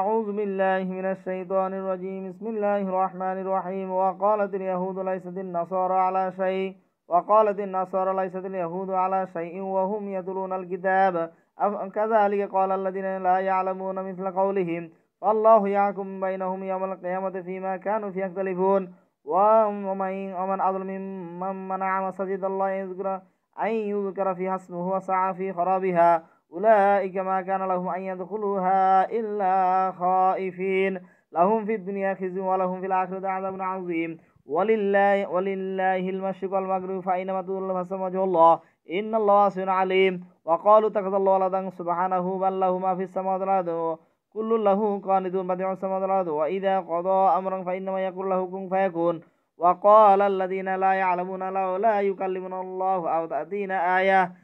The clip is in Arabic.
أعوذ بالله من الشيطان الرجيم بسم الله الرحمن الرحيم وقالت اليهود ليست النصارى على شيء وقالت النصارى ليست اليهود على شيء وهم يتلون الكتاب كذلك قال الذين لا يعلمون مثل قولهم فالله يعكم بينهم يوم القيامة فيما كانوا في يختلفون ومن ومن أظلم ممن منع مساجد الله يذكر أن يذكر فيها اسمه وسعى في خرابها أولئك ما كان لهم أن يدخلوها إلا خائفين لهم في الدنيا خزي ولهم في الآخرة عذاب عظيم ولله ولله المشرق والمغرب فأينما تولوا فثم وجه الله إن الله واسع عليم وقالوا اتخذ الله ولدا سبحانه بل له ما في السماوات والأرض كل له قانتون بديع السماوات والأرض وإذا قضى أمرا فإنما يقول له كن فيكون وقال الذين لا يعلمون لولا يكلمنا الله أو تأتينا آية